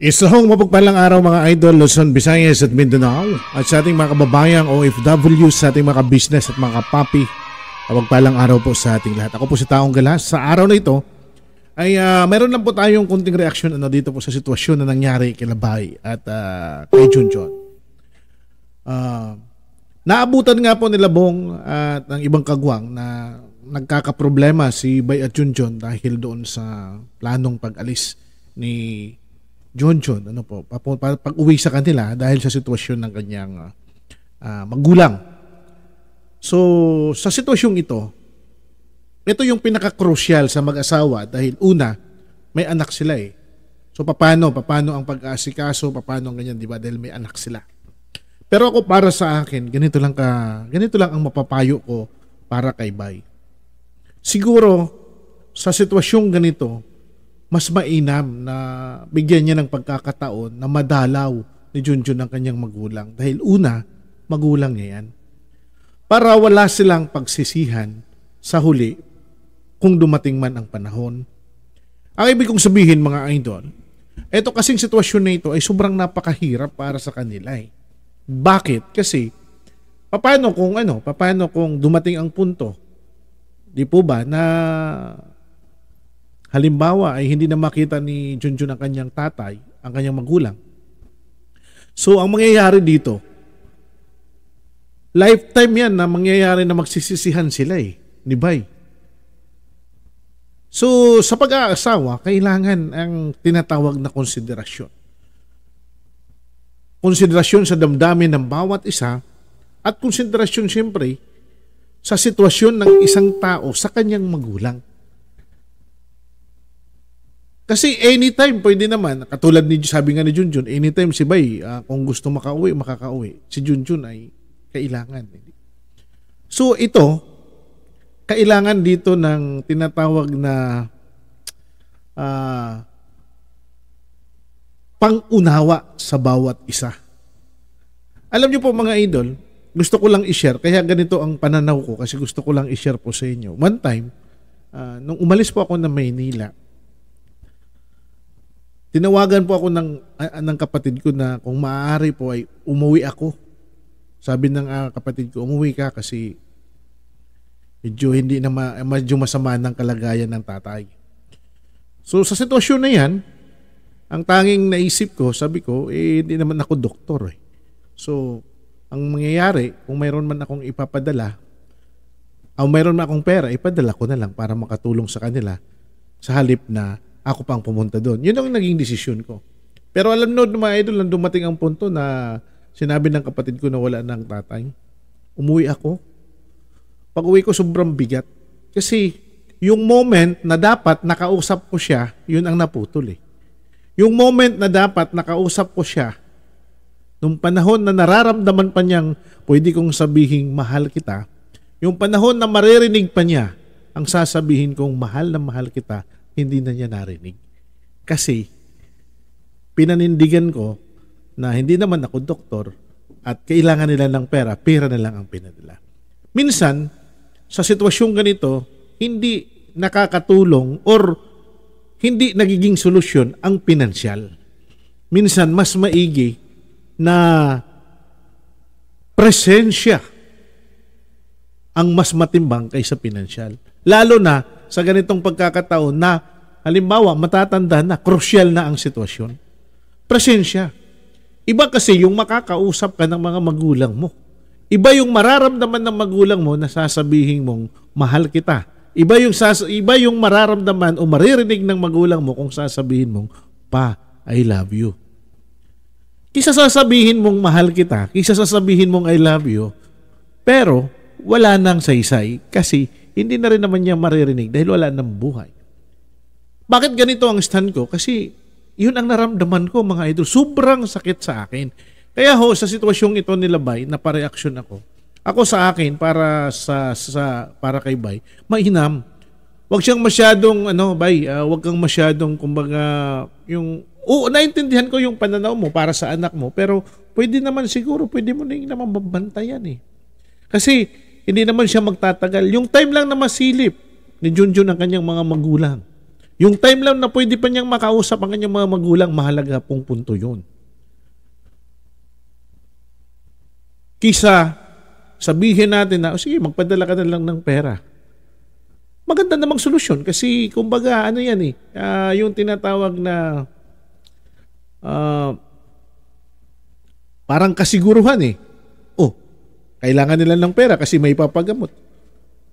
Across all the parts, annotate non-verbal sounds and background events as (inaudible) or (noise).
Isahong mapagpalang araw mga idol, Luzon, Visayas at Mindanao at sa ating mga kababayang OFW, sa ating mga business at mga papi, mapagpalang araw po sa ating lahat. Ako po si Taong Galas. Sa araw na ito ay uh, ah, meron lang po tayong kunting reaction ano, dito po sa sitwasyon na nangyari kay Labay at uh, kay Junjun. Uh, naabutan nga po ni Labong at ang ibang kagwang na nagkakaproblema si Bay at Junjun dahil doon sa planong pag-alis ni John John, ano po, pag-uwi sa kanila dahil sa sitwasyon ng kanyang uh, magulang. So, sa sitwasyong ito, ito yung pinaka-crucial sa mag-asawa dahil una, may anak sila eh. So, paano? Paano ang pag-aasikaso? Paano ang ganyan, di ba? Dahil may anak sila. Pero ako para sa akin, ganito lang ka, ganito lang ang mapapayo ko para kay Bay. Siguro, sa sitwasyong ganito, mas mainam na bigyan niya ng pagkakataon na madalaw ni Junjun ang kanyang magulang. Dahil una, magulang niya yan. Para wala silang pagsisihan sa huli kung dumating man ang panahon. Ang ibig kong sabihin mga idol, ito kasing sitwasyon na ito ay sobrang napakahirap para sa kanila eh. Bakit? Kasi paano kung ano, paano kung dumating ang punto, di po ba, na halimbawa ay hindi na makita ni Junjun ang kanyang tatay, ang kanyang magulang. So ang mangyayari dito, lifetime yan na mangyayari na magsisisihan sila eh, ni Bay. So sa pag-aasawa, kailangan ang tinatawag na konsiderasyon. Konsiderasyon sa damdamin ng bawat isa at konsiderasyon siyempre sa sitwasyon ng isang tao sa kanyang magulang. Kasi anytime pwede naman, katulad ni sabi nga ni Junjun, anytime si Bay uh, kung gusto makauwi, makakauwi. Si Junjun ay kailangan. So ito, kailangan dito ng tinatawag na uh, pangunawa sa bawat isa. Alam niyo po mga idol, gusto ko lang i-share, kaya ganito ang pananaw ko kasi gusto ko lang i-share po sa inyo. One time, uh, nung umalis po ako ng Maynila, Tinawagan po ako ng, uh, ng kapatid ko na kung maaari po ay umuwi ako. Sabi ng uh, kapatid ko, umuwi ka kasi medyo hindi na ma, medyo masama ng kalagayan ng tatay. So sa sitwasyon na yan, ang tanging naisip ko, sabi ko, eh hindi naman ako doktor eh. So ang mangyayari, kung mayroon man akong ipapadala, o mayroon man akong pera, ipadala ko na lang para makatulong sa kanila sa halip na ako pang pumunta doon. Yun ang naging desisyon ko. Pero alam no, mga idol, nang dumating ang punto na sinabi ng kapatid ko na wala na tatay, umuwi ako. Pag uwi ko, sobrang bigat. Kasi yung moment na dapat nakausap ko siya, yun ang naputol eh. Yung moment na dapat nakausap ko siya, nung panahon na nararamdaman pa niyang pwede kong sabihin mahal kita, yung panahon na maririnig pa niya ang sasabihin kong mahal na mahal kita, hindi na niya narinig. Kasi, pinanindigan ko na hindi naman ako doktor at kailangan nila ng pera, pera na lang ang pinadala. Minsan, sa sitwasyong ganito, hindi nakakatulong or hindi nagiging solusyon ang pinansyal. Minsan, mas maigi na presensya ang mas matimbang kaysa pinansyal. Lalo na sa ganitong pagkakataon na halimbawa matatanda na, crucial na ang sitwasyon. Presensya. Iba kasi yung makakausap ka ng mga magulang mo. Iba yung mararamdaman ng magulang mo na sasabihin mong mahal kita. Iba yung sas iba yung mararamdaman o maririnig ng magulang mo kung sasabihin mong pa I love you. Kisa sasabihin mong mahal kita, kisa sasabihin mong I love you, pero wala nang saysay kasi hindi na rin naman niya maririnig dahil wala ng buhay. Bakit ganito ang stand ko? Kasi yun ang naramdaman ko mga idol. Sobrang sakit sa akin. Kaya ho, sa sitwasyong ito nila Bay, napareaksyon ako. Ako sa akin, para sa, sa para kay Bay, mainam. Huwag siyang masyadong, ano, Bay, uh, huwag kang masyadong, kumbaga, yung, oo, naintindihan ko yung pananaw mo para sa anak mo, pero pwede naman siguro, pwede mo na yung naman babantayan eh. Kasi, hindi naman siya magtatagal. Yung time lang na masilip ni Junjun ang kanyang mga magulang. Yung time lang na pwede pa niyang makausap ang kanyang mga magulang, mahalaga pong punto yun. Kisa, sabihin natin na, oh, sige, magpadala ka na lang ng pera. Maganda namang solusyon kasi kumbaga ano yan eh, uh, yung tinatawag na uh, parang kasiguruhan eh. Kailangan nila ng pera kasi may papagamot.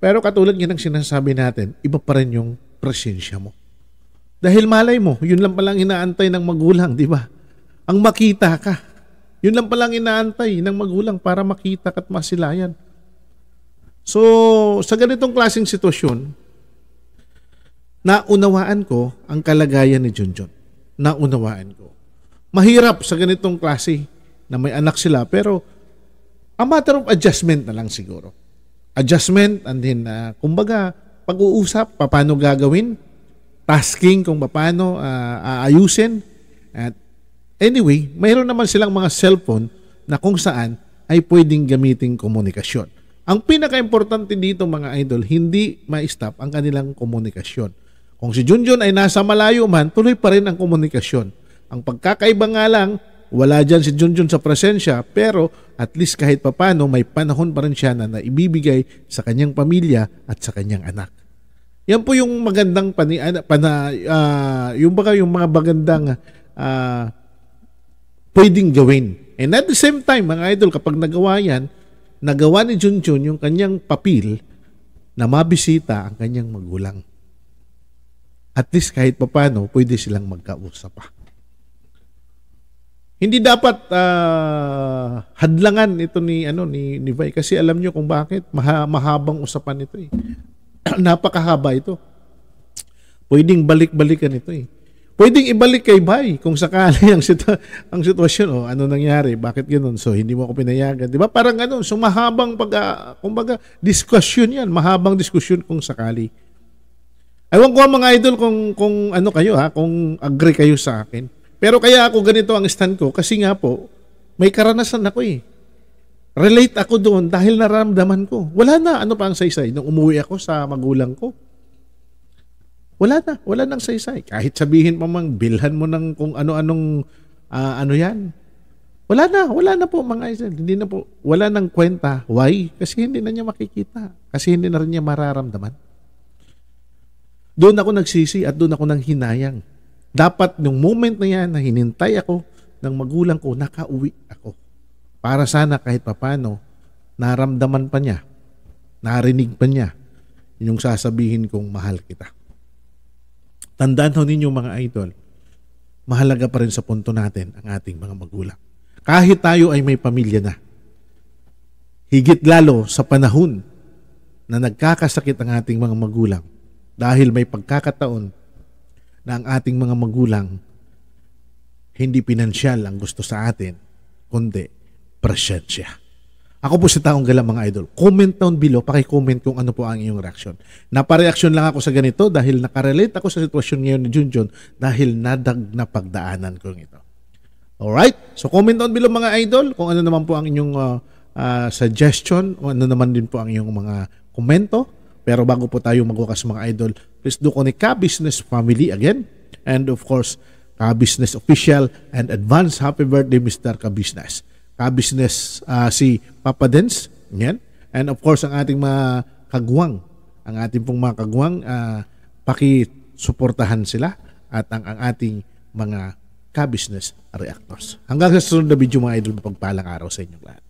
Pero katulad nga ng sinasabi natin, iba pa rin yung presensya mo. Dahil malay mo, yun lang palang inaantay ng magulang, di ba? Ang makita ka. Yun lang palang inaantay ng magulang para makita ka at masilayan. So, sa ganitong klaseng sitwasyon, naunawaan ko ang kalagayan ni Junjun. Naunawaan ko. Mahirap sa ganitong klase na may anak sila pero A matter of adjustment na lang siguro. Adjustment and then, uh, kumbaga, pag-uusap, paano gagawin, tasking kung paano uh, aayusin. At anyway, mayroon naman silang mga cellphone na kung saan ay pwedeng gamitin komunikasyon. Ang pinaka-importante dito mga idol, hindi ma-stop ang kanilang komunikasyon. Kung si Junjun ay nasa malayo man, tuloy pa rin ang komunikasyon. Ang pagkakaiba nga lang, wala dyan si Junjun sa presensya pero at least kahit papano may panahon pa rin siya na naibibigay sa kanyang pamilya at sa kanyang anak. Yan po yung magandang pani, ah, pana, uh, yung baka yung mga magandang uh, pwedeng gawin. And at the same time, mga idol, kapag nagawa yan, nagawa ni Junjun yung kanyang papil na mabisita ang kanyang magulang. At least kahit papano, pwede silang magkausap pa. Hindi dapat uh, hadlangan ito ni ano ni ni Vi kasi alam niyo kung bakit Maha, mahabang usapan ito eh. (clears throat) Napakahaba ito. Pwedeng balik-balikan ito eh. Pwedeng ibalik kay Vi kung sakali (laughs) ang situ- ang sitwasyon oh, ano nangyari? Bakit ganoon? So hindi mo ako pinayagan, 'di ba? Parang ganun, so mahabang pag uh, kumbaga diskusyon 'yan, mahabang discussion kung sakali. Ewan ko mga idol kung kung ano kayo ha, kung agree kayo sa akin. Pero kaya ako ganito ang stand ko kasi nga po, may karanasan ako eh. Relate ako doon dahil naramdaman ko. Wala na, ano pa ang saysay? Nung umuwi ako sa magulang ko, wala na, wala nang saysay. Kahit sabihin mo mang bilhan mo ng kung ano-anong uh, ano yan. Wala na, wala na po mga idol. Hindi na po, wala nang kwenta. Why? Kasi hindi na niya makikita. Kasi hindi na rin niya mararamdaman. Doon ako nagsisi at doon ako nang hinayang dapat nung moment na yan na hinintay ako ng magulang ko, nakauwi ako. Para sana kahit papano, naramdaman pa niya, narinig pa niya yung sasabihin kong mahal kita. Tandaan ho ninyo mga idol, mahalaga pa rin sa punto natin ang ating mga magulang. Kahit tayo ay may pamilya na, higit lalo sa panahon na nagkakasakit ang ating mga magulang dahil may pagkakataon na ang ating mga magulang hindi pinansyal ang gusto sa atin, kundi presensya. Ako po si Taong Galang mga idol. Comment down below, paki-comment kung ano po ang iyong reaksyon. Napareaksyon lang ako sa ganito dahil nakarelate ako sa sitwasyon ngayon ni Junjun dahil nadag na pagdaanan ko ito. Alright? So comment down below mga idol kung ano naman po ang inyong uh, uh, suggestion o ano naman din po ang iyong mga komento pero bago po tayo magwakas mga idol, please do connect Ka Business Family again. And of course, Ka Business Official and advance happy birthday Mr. Ka Business. Ka Business uh, si Papa Dens. Yan. And of course, ang ating mga kagwang, ang ating pong mga kagwang, uh, pakisuportahan sila at ang, ang ating mga ka-business reactors. Hanggang sa susunod na video mga idol, pagpalang araw sa inyong lahat.